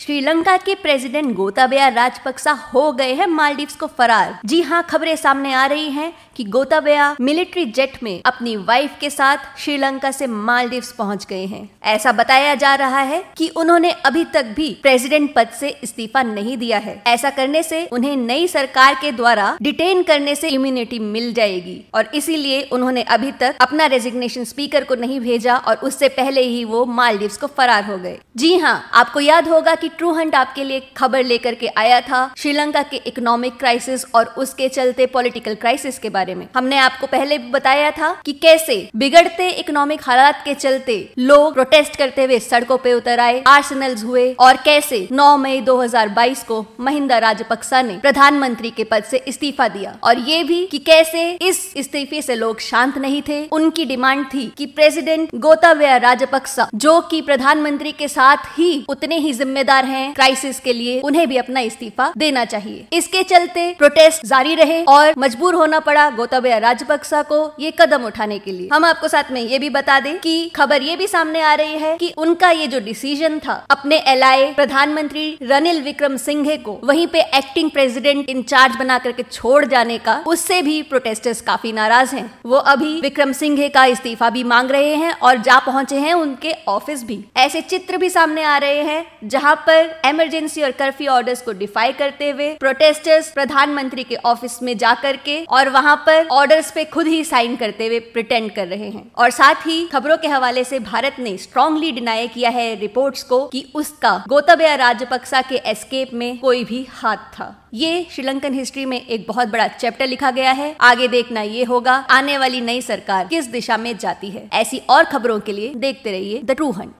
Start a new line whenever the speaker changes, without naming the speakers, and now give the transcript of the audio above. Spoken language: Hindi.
श्रीलंका के प्रेसिडेंट गोताबया राजपक्सा हो गए हैं मालदीव्स को फरार जी हाँ खबरें सामने आ रही हैं कि गोताबया मिलिट्री जेट में अपनी वाइफ के साथ श्रीलंका से मालदीव्स पहुंच गए हैं ऐसा बताया जा रहा है कि उन्होंने अभी तक भी प्रेसिडेंट पद से इस्तीफा नहीं दिया है ऐसा करने से उन्हें नई सरकार के द्वारा डिटेन करने से इम्यूनिटी मिल जाएगी और इसीलिए उन्होंने अभी तक अपना रेजिग्नेशन स्पीकर को नहीं भेजा और उससे पहले ही वो मालदीव्स को फरार हो गए जी हाँ आपको याद होगा की की ट्रू हंट आपके लिए खबर लेकर के आया था श्रीलंका के इकोनॉमिक क्राइसिस और उसके चलते पॉलिटिकल क्राइसिस के बारे में हमने आपको पहले भी बताया था कि कैसे बिगड़ते इकोनॉमिक हालात के चलते लोग प्रोटेस्ट करते हुए सड़कों पे उतर आए आर्सनल हुए और कैसे 9 मई 2022 को महिंदा राजपक्सा ने प्रधानमंत्री के पद से इस्तीफा दिया और ये भी कि कैसे इस इस्तीफे से लोग शांत नहीं थे उनकी डिमांड थी कि प्रेसिडेंट गोतावया राजपक्सा जो कि प्रधानमंत्री के साथ ही उतने ही जिम्मेदार जिम्मेदार हैं क्राइसिस के लिए उन्हें भी अपना इस्तीफा देना चाहिए इसके चलते प्रोटेस्ट जारी रहे और मजबूर होना पड़ा गोताबया राजपक्सा को ये कदम उठाने के लिए हम आपको साथ में ये भी बता दें कि खबर ये भी सामने आ रही है कि उनका ये जो डिसीजन था अपने एल प्रधानमंत्री रनिल विक्रम सिंघे को वहीं पे एक्टिंग प्रेसिडेंट इंचार्ज बना करके छोड़ जाने का उससे भी प्रोटेस्टर्स काफी नाराज हैं वो अभी विक्रम सिंघे का इस्तीफा भी मांग रहे हैं और जा पहुंचे हैं उनके ऑफिस भी ऐसे चित्र भी सामने आ रहे हैं जहाँ पर इमरजेंसी और कर्फ्यू ऑर्डर्स को डिफाई करते हुए प्रोटेस्टर्स प्रधानमंत्री के ऑफिस में जाकर के और वहाँ पर ऑर्डर्स पे खुद ही साइन करते हुए प्रिटेंड कर रहे हैं और साथ ही खबरों के हवाले से भारत ने स्ट्रांगली डिनाई किया है रिपोर्ट्स को कि उसका गोताबया राजपक्सा के एस्केप में कोई भी हाथ था ये श्रीलंकन हिस्ट्री में एक बहुत बड़ा चैप्टर लिखा गया है आगे देखना ये होगा आने वाली नई सरकार किस दिशा में जाती है ऐसी और खबरों के लिए देखते रहिए द ट्रू हंट